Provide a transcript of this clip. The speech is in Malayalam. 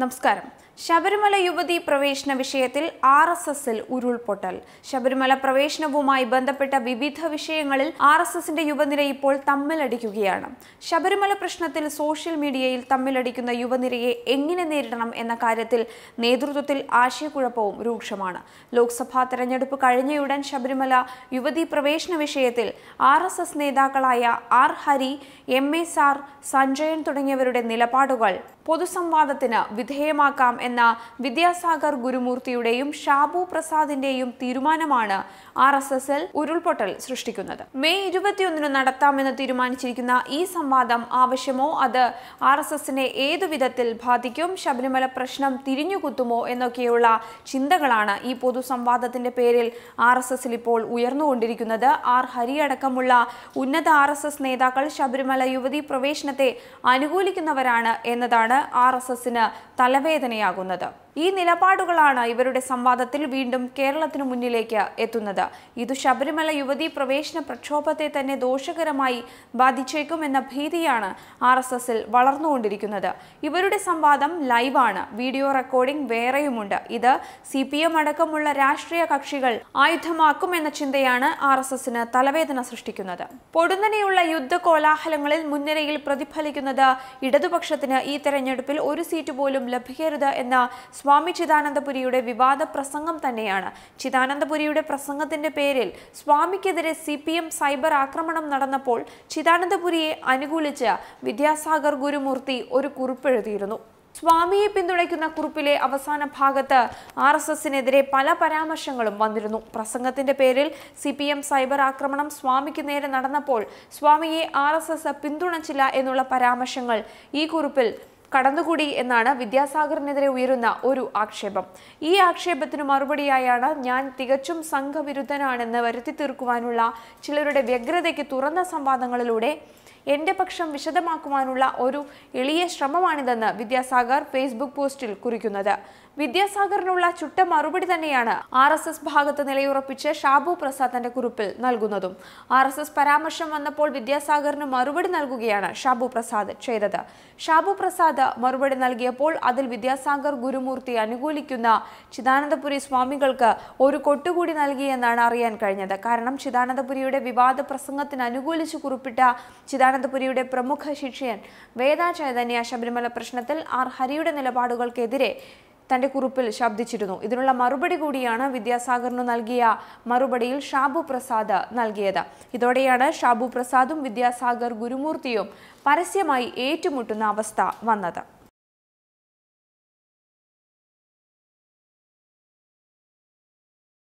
നമസ്കാരം ശബരിമല യുവതി പ്രവേശന വിഷയത്തിൽ ആർ എസ് എസിൽ ഉരുൾപൊട്ടൽ ശബരിമല പ്രവേശനവുമായി ബന്ധപ്പെട്ട വിവിധ വിഷയങ്ങളിൽ ആർ എസ് എസിന്റെ യുവനിര ഇപ്പോൾ തമ്മിലടിക്കുകയാണ് ശബരിമല പ്രശ്നത്തിൽ സോഷ്യൽ മീഡിയയിൽ തമ്മിലടിക്കുന്ന യുവനിരയെ എങ്ങനെ നേരിടണം എന്ന കാര്യത്തിൽ നേതൃത്വത്തിൽ ആശയക്കുഴപ്പവും രൂക്ഷമാണ് ലോക്സഭാ തെരഞ്ഞെടുപ്പ് കഴിഞ്ഞയുടൻ ശബരിമല യുവതി പ്രവേശന വിഷയത്തിൽ ആർ എസ് എസ് നേതാക്കളായ R Hari M S R Sanjayan തുടങ്ങിയവരുടെ നിലപാടുകൾ പൊതുസംവാദത്തിന് വിധേയമാക്കാം എന്ന വിദ്യാസാഗർ ഗുരുമൂർത്തിയുടെയും ഷാബു പ്രസാദിന്റെയും തീരുമാനമാണ് ആർ എസ് എസ് എൽ ഉരുൾപൊട്ടൽ സൃഷ്ടിക്കുന്നത് മെയ് ഇരുപത്തിയൊന്നിന് നടത്താമെന്ന് തീരുമാനിച്ചിരിക്കുന്ന ഈ സംവാദം ആവശ്യമോ അത് ആർ എസ് എസിനെ ഏതു വിധത്തിൽ ബാധിക്കും ശബരിമല പ്രശ്നം തിരിഞ്ഞുകുത്തുമോ എന്നൊക്കെയുള്ള ചിന്തകളാണ് ഈ പൊതുസംവാദത്തിന്റെ പേരിൽ ആർ എസ് എസിൽ ഇപ്പോൾ ഉയർന്നുകൊണ്ടിരിക്കുന്നത് ആർ ഹരി അടക്കമുള്ള ഉന്നത ആർ എസ് എസ് നേതാക്കൾ ശബരിമല യുവതി പ്രവേശനത്തെ അനുകൂലിക്കുന്നവരാണ് എന്നതാണ് ആർ എസ് എസിന് തലവേദനയാകുന്നത് കാരണമാകുന്നത് ഈ നിലപാടുകളാണ് ഇവരുടെ സംവാദത്തിൽ വീണ്ടും കേരളത്തിനു മുന്നിലേക്ക് എത്തുന്നത് ഇത് ശബരിമല യുവതി പ്രവേശന പ്രക്ഷോഭത്തെ തന്നെ ദോഷകരമായി ബാധിച്ചേക്കുമെന്ന ഭീതിയാണ് ആർ എസ് എസിൽ വളർന്നുകൊണ്ടിരിക്കുന്നത് ഇവരുടെ സംവാദം ലൈവാണ് വീഡിയോ റെക്കോർഡിംഗ് വേറെയുമുണ്ട് ഇത് സി പി എം അടക്കമുള്ള രാഷ്ട്രീയ കക്ഷികൾ ആയുധമാക്കുമെന്ന ചിന്തയാണ് ആർ എസ് എസിന് തലവേദന സൃഷ്ടിക്കുന്നത് പൊടുന്നനെയുള്ള യുദ്ധ കോലാഹലങ്ങളിൽ മുൻനിരയിൽ പ്രതിഫലിക്കുന്നത് ഇടതുപക്ഷത്തിന് ഈ തെരഞ്ഞെടുപ്പിൽ ഒരു സീറ്റ് പോലും ലഭിക്കരുത് എന്ന സ്വാമി ചിദാനന്ദപുരിയുടെ വിവാദ പ്രസംഗം തന്നെയാണ് ചിദാനന്ദപുരിയുടെ പ്രസംഗത്തിന്റെ പേരിൽ സ്വാമിക്കെതിരെ സി പി എം സൈബർ ആക്രമണം നടന്നപ്പോൾ ചിദാനന്ദപുരിയെ അനുകൂലിച്ച് വിദ്യാസാഗർ ഗുരുമൂർത്തി ഒരു കുറിപ്പെഴുതിയിരുന്നു സ്വാമിയെ പിന്തുണയ്ക്കുന്ന കുറിപ്പിലെ അവസാന ഭാഗത്ത് ആർ എസ് എസിനെതിരെ പല പരാമർശങ്ങളും വന്നിരുന്നു പ്രസംഗത്തിന്റെ പേരിൽ സി പി എം സൈബർ ആക്രമണം സ്വാമിക്ക് നേരെ നടന്നപ്പോൾ സ്വാമിയെ ആർ എസ് എസ് പിന്തുണച്ചില്ല എന്നുള്ള പരാമർശങ്ങൾ ഈ കുറിപ്പിൽ കടന്നുകൂടി എന്നാണ് വിദ്യാസാഗറിനെതിരെ ഉയരുന്ന ഒരു ആക്ഷേപം ഈ ആക്ഷേപത്തിന് മറുപടിയായാണ് ഞാൻ തികച്ചും സംഘവിരുദ്ധനാണെന്ന് വരുത്തി തീർക്കുവാനുള്ള ചിലരുടെ വ്യഗ്രതയ്ക്ക് തുറന്ന സംവാദങ്ങളിലൂടെ എന്റെ പക്ഷം വിശദമാക്കുവാനുള്ള ഒരു എളിയ ശ്രമമാണിതെന്ന് വിദ്യാസാഗർ ഫേസ്ബുക്ക് പോസ്റ്റിൽ കുറിക്കുന്നത് വിദ്യാസാഗറിനുള്ള ചുട്ട മറുപടി തന്നെയാണ് ആർ എസ് എസ് ഭാഗത്ത് നിലയുറപ്പിച്ച് ഷാബു പ്രസാദ് തന്റെ കുറിപ്പിൽ നൽകുന്നതും ആർ എസ് എസ് പരാമർശം വന്നപ്പോൾ വിദ്യാസാഗറിന് മറുപടി നൽകുകയാണ് ഷാബു പ്രസാദ് ചെയ്തത് ഷാബു പ്രസാദ് മറുപടി നൽകിയപ്പോൾ അതിൽ വിദ്യാസാഗർ ഗുരുമൂർത്തി അനുകൂലിക്കുന്ന ചിദാനന്ദപുരി സ്വാമികൾക്ക് ഒരു കൊട്ടുകൂടി നൽകിയെന്നാണ് അറിയാൻ കഴിഞ്ഞത് കാരണം ചിദാനന്ദപുരിയുടെ വിവാദ പ്രസംഗത്തിന് അനുകൂലിച്ച് കുറിപ്പിട്ട ചിദാനന്ദ തിരുവനന്തപുരിയുടെ പ്രമുഖ ശിക്ഷയൻ വേദാ ചൈതന്യ ശബരിമല പ്രശ്നത്തിൽ ആർ ഹരിയുടെ നിലപാടുകൾക്കെതിരെ തന്റെ കുറിപ്പിൽ ശബ്ദിച്ചിരുന്നു ഇതിനുള്ള മറുപടി കൂടിയാണ് വിദ്യാസാഗറിന് നൽകിയ മറുപടിയിൽ ഷാബു പ്രസാദ് നൽകിയത് ഇതോടെയാണ് ഷാബു പ്രസാദും വിദ്യാസാഗർ ഗുരുമൂർത്തിയും പരസ്യമായി ഏറ്റുമുട്ടുന്ന അവസ്ഥ വന്നത്